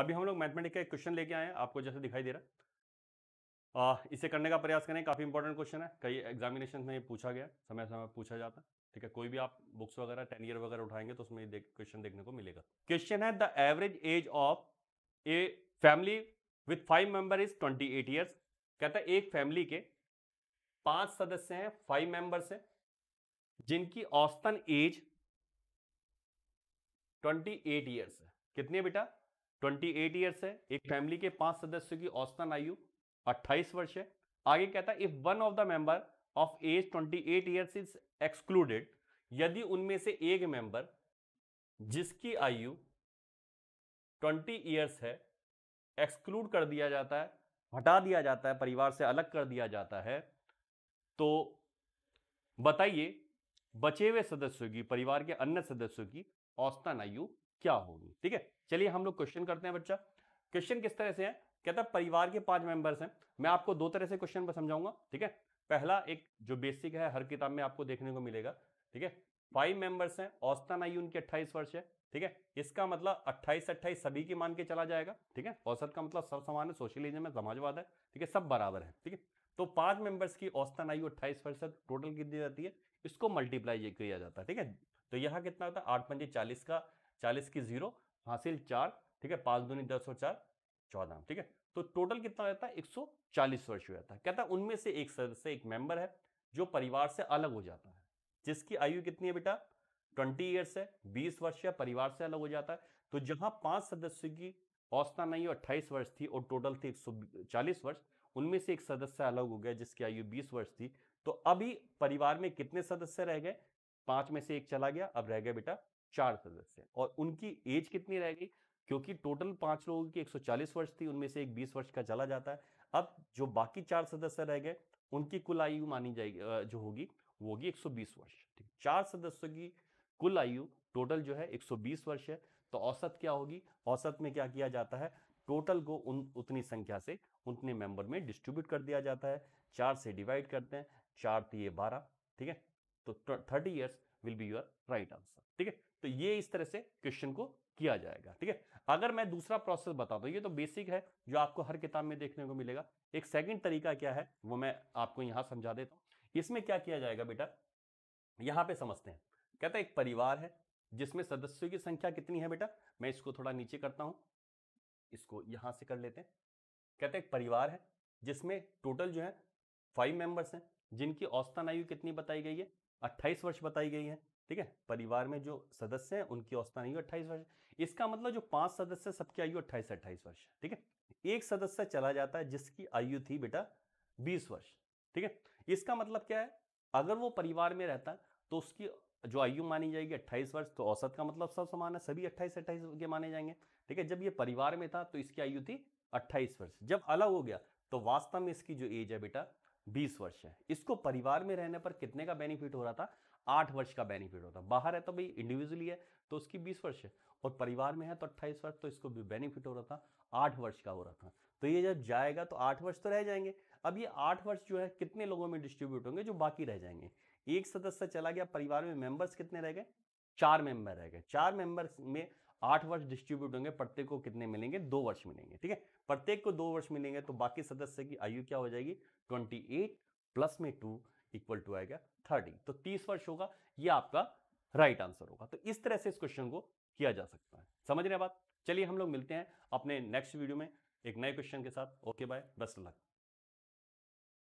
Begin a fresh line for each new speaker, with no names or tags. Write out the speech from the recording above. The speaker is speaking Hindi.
अभी हम लोग मैथमेटिक्स का एक क्वेश्चन लेके आए हैं आपको जैसे दिखाई दे रहा है इसे करने का प्रयास करें काफ़ी इंपॉर्टेंट क्वेश्चन है कई एग्जामिनेशन में पूछा गया समय समय पूछा जाता है ठीक है कोई भी आप बुक्स वगैरह टेन ईयर वगैरह उठाएंगे तो उसमें देख, देखने को मिलेगा क्वेश्चन है the average age of a family with five member is twenty eight years कहता है एक फैमिली के पांच सदस्य हैं फाइव मेंबर्स हैं जिनकी औसतन एज ट्वेंटी एट ईयर्स है कितनी है बेटा ट्वेंटी एट ईयर्स है एक फैमिली के पांच सदस्यों की औसतन आयु अट्ठाईस वर्ष है आगे कहता है if one of the member of age twenty eight years is excluded यदि उनमें से एक मेंबर जिसकी आयु ट्वेंटी ईयर्स है एक्सक्लूड कर दिया जाता है हटा दिया जाता है परिवार से अलग कर दिया जाता है तो बताइए बचे हुए सदस्यों की परिवार के अन्य सदस्यों की औसतन आयु क्या होगी ठीक है चलिए हम लोग क्वेश्चन करते हैं बच्चा क्वेश्चन किस तरह से है कहता है परिवार के पांच मेंबर्स हैं मैं आपको दो तरह से क्वेश्चन पर समझाऊंगा ठीक है पहला एक जो बेसिक है हर किताब में आपको देखने को मिलेगा ठीक है फाइव मेंबर्स हैं औसतन आयु उनकी अट्ठाईस वर्ष है ठीक है इसका मतलब अट्ठाईस अट्ठाईस सभी के मान के चला जाएगा ठीक है औसत का मतलब सब समान है सोशलिज्म है समाजवाद है ठीक है सब बराबर है ठीक है तो पांच मेंबर्स की औसतन आयु अट्ठाईस वर्ष टोटल कितनी जाती है इसको मल्टीप्लाई किया जाता है ठीक है तो यहाँ कितना होता है आठ पंजे चालीस का चालीस की जीरो हासिल चार ठीक है पांच दूनी दस और चार चौदह ठीक है तो टोटल कितना रहता है एक सौ चालीस वर्ष हो जाता है कहता है उनमें से एक सदस्य एक मेंबर है जो परिवार से अलग हो जाता है जिसकी आयु कितनी है बेटा ट्वेंटी ईयर्स है बीस वर्ष या परिवार से अलग हो जाता है तो जहां पांच सदस्य की औसतन आयु अट्ठाईस वर्ष थी और टोटल थी 140 वर्ष उनमें से एक सदस्य अलग हो गया जिसकी आयु बीस वर्ष थी तो अभी परिवार में कितने सदस्य रह गए पांच में से एक चला गया अब रह गया बेटा चार सदस्य और उनकी एज कितनी रहेगी क्योंकि टोटल पांच लोगों की 140 वर्ष थी उनमें से एक 20 वर्ष का चला जाता है अब जो बाकी चार सदस्य रह गए उनकी कुल आयु मानी जाएगी जो होगी वो होगी 120 वर्ष ठीक चार सदस्यों की कुल आयु टोटल जो है 120 वर्ष है तो औसत क्या होगी औसत में क्या किया जाता है टोटल को उन उतनी संख्या से उतने मेंबर में डिस्ट्रीब्यूट कर दिया जाता है चार से डिवाइड करते हैं चार तीय तो बारह ठीक है तो thirty years will be your right answer ठीक है तो ये इस तरह से क्वेश्चन को किया जाएगा ठीक है अगर मैं दूसरा प्रोसेस बताता हूँ तो ये तो बेसिक है जो आपको हर किताब में देखने को मिलेगा एक सेकेंड तरीका क्या है वो मैं आपको यहाँ समझा देता हूँ इसमें क्या किया जाएगा बेटा यहाँ पे समझते हैं कहते है एक परिवार है जिसमें सदस्यों की संख्या कितनी है बेटा मैं इसको थोड़ा नीचे करता हूँ इसको यहाँ से कर लेते हैं कहते हैं एक परिवार है जिसमें टोटल जो है फाइव मेंबर्स हैं जिनकी औसतन आयु कितनी बताई गई है अट्ठाईस वर्ष बताई गई है ठीक है परिवार में जो सदस्य हैं उनकी औसतन आयु अट्ठाईस वर्ष इसका मतलब जो पांच सदस्य सबकी आयु अट्ठाईस से अट्ठाईस वर्ष ठीक है एक सदस्य चला जाता है जिसकी आयु थी बेटा बीस वर्ष ठीक है इसका मतलब क्या है अगर वो परिवार में रहता तो उसकी जो आयु मानी जाएगी अट्ठाईस वर्ष तो औसत का मतलब सब समान है सभी अट्ठाईस अट्ठाईस के माने जाएंगे ठीक है जब ये परिवार में था तो इसकी आयु थी अट्ठाईस वर्ष जब अलग हो गया तो वास्तव में इसकी जो एज है बेटा बीस वर्ष है इसको परिवार में रहने पर कितने का बेनिफिट हो रहा था आठ वर्ष का बेनिफिट होता बाहर है तो भाई इंडिविजुअली है तो उसकी बीस वर्ष है और परिवार में है तो अट्ठाईस वर्ष तो इसको भी बेनिफिट हो रहा था आठ वर्ष का हो रहा था तो ये जब जाएगा तो आठ वर्ष तो रह जाएंगे अब ये आठ वर्ष जो है कितने लोगों में डिस्ट्रीब्यूट होंगे जो बाकी रह जाएंगे एक सदस्य चला गया परिवार में मेंबर्स कितने रह गए चार मेंबर रह गए चार मेंबर्स में आठ वर्ष डिस्ट्रीब्यूट होंगे प्रत्येक को कितने मिलेंगे दो वर्ष मिलेंगे ठीक है प्रत्येक को दो वर्ष मिलेंगे तो बाकी सदस्य की आयु क्या हो जाएगी ट्वेंटी एट प्लस में टू इक्वल टू आएगा थर्टी तो तीस वर्ष होगा ये आपका राइट आंसर होगा तो इस तरह से इस क्वेश्चन को किया जा सकता है समझने बात चलिए हम लोग मिलते हैं अपने नेक्स्ट वीडियो में एक नए क्वेश्चन के साथ ओके बाय बेस्ट लक